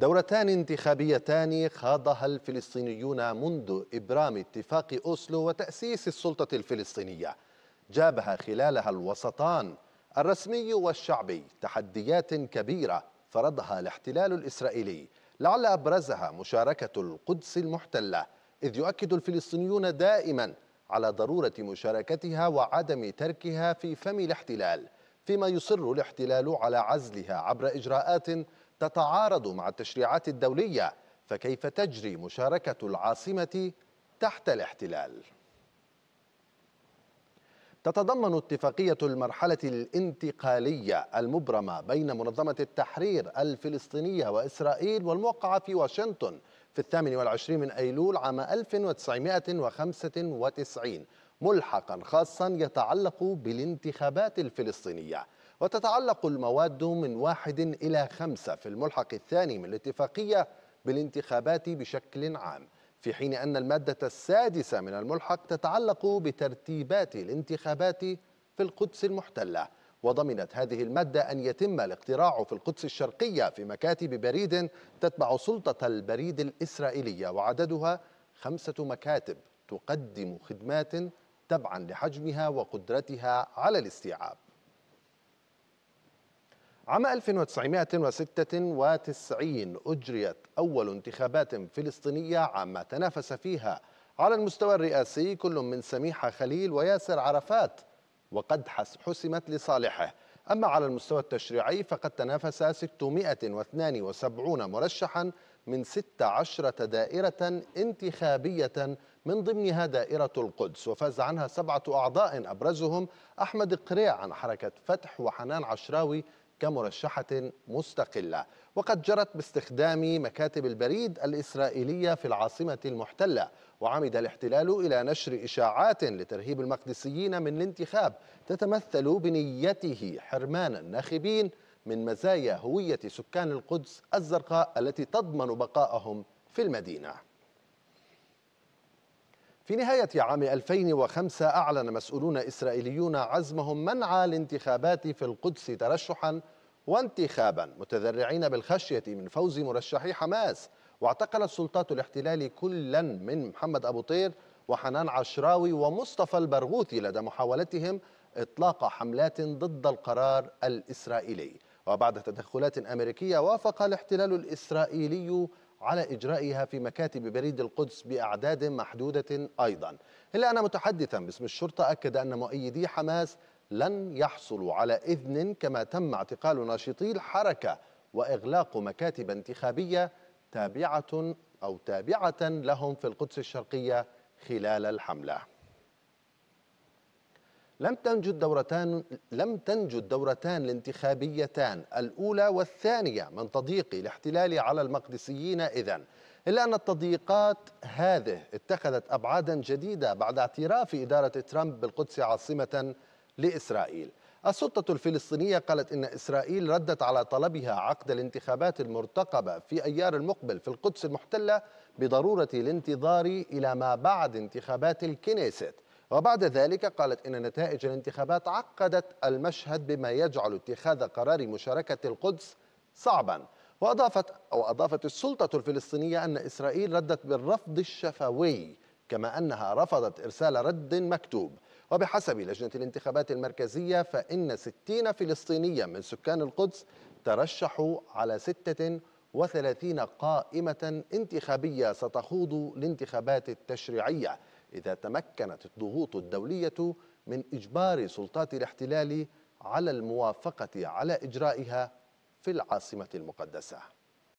دورتان انتخابيتان خاضها الفلسطينيون منذ إبرام اتفاق أوسلو وتأسيس السلطة الفلسطينية جابها خلالها الوسطان الرسمي والشعبي تحديات كبيرة فرضها الاحتلال الإسرائيلي لعل أبرزها مشاركة القدس المحتلة إذ يؤكد الفلسطينيون دائما على ضرورة مشاركتها وعدم تركها في فم الاحتلال فيما يصر الاحتلال على عزلها عبر إجراءات تتعارض مع التشريعات الدولية فكيف تجري مشاركة العاصمة تحت الاحتلال؟ تتضمن اتفاقية المرحلة الانتقالية المبرمة بين منظمة التحرير الفلسطينية وإسرائيل والموقعة في واشنطن في الثامن والعشرين من أيلول عام 1995 ملحقا خاصا يتعلق بالانتخابات الفلسطينية وتتعلق المواد من واحد إلى خمسة في الملحق الثاني من الاتفاقية بالانتخابات بشكل عام في حين أن المادة السادسة من الملحق تتعلق بترتيبات الانتخابات في القدس المحتلة وضمنت هذه المادة أن يتم الاقتراع في القدس الشرقية في مكاتب بريد تتبع سلطة البريد الإسرائيلية وعددها خمسة مكاتب تقدم خدمات تبعا لحجمها وقدرتها على الاستيعاب عام 1996 أجريت أول انتخابات فلسطينية عما تنافس فيها على المستوى الرئاسي كل من سميحة خليل وياسر عرفات وقد حسمت لصالحه أما على المستوى التشريعي فقد تنافس 672 مرشحا من 16 دائرة انتخابية من ضمنها دائرة القدس وفاز عنها سبعة أعضاء أبرزهم أحمد قريع عن حركة فتح وحنان عشراوي كمرشحة مستقلة وقد جرت باستخدام مكاتب البريد الإسرائيلية في العاصمة المحتلة وعمد الاحتلال إلى نشر إشاعات لترهيب المقدسيين من الانتخاب تتمثل بنيته حرمان الناخبين من مزايا هوية سكان القدس الزرقاء التي تضمن بقاءهم في المدينة في نهاية عام 2005 أعلن مسؤولون إسرائيليون عزمهم منع الانتخابات في القدس ترشحا وانتخابا متذرعين بالخشية من فوز مرشحي حماس واعتقلت سلطات الاحتلال كلا من محمد أبو طير وحنان عشراوي ومصطفى البرغوثي لدى محاولتهم إطلاق حملات ضد القرار الإسرائيلي وبعد تدخلات أمريكية وافق الاحتلال الإسرائيلي على إجرائها في مكاتب بريد القدس بأعداد محدودة أيضا إلا أن متحدثا باسم الشرطة أكد أن مؤيدي حماس لن يحصلوا على إذن كما تم اعتقال ناشطي الحركة وإغلاق مكاتب انتخابية تابعة أو تابعة لهم في القدس الشرقية خلال الحملة لم تنجد دورتان لم تنجد دورتان الانتخابيتان الأولى والثانية من تضييق الاحتلال على المقدسيين إذا إلا أن التضييقات هذه اتخذت أبعادا جديدة بعد اعتراف إدارة ترامب بالقدس عاصمة لإسرائيل السلطة الفلسطينية قالت إن إسرائيل ردت على طلبها عقد الانتخابات المرتقبة في أيار المقبل في القدس المحتلة بضرورة الانتظار إلى ما بعد انتخابات الكنيست وبعد ذلك قالت إن نتائج الانتخابات عقدت المشهد بما يجعل اتخاذ قرار مشاركة القدس صعبا وأضافت أو أضافت السلطة الفلسطينية أن إسرائيل ردت بالرفض الشفوي كما أنها رفضت إرسال رد مكتوب وبحسب لجنة الانتخابات المركزية فإن 60 فلسطينيا من سكان القدس ترشحوا على 36 قائمة انتخابية ستخوض الانتخابات التشريعية إذا تمكنت الضغوط الدولية من إجبار سلطات الاحتلال على الموافقة على إجرائها في العاصمة المقدسة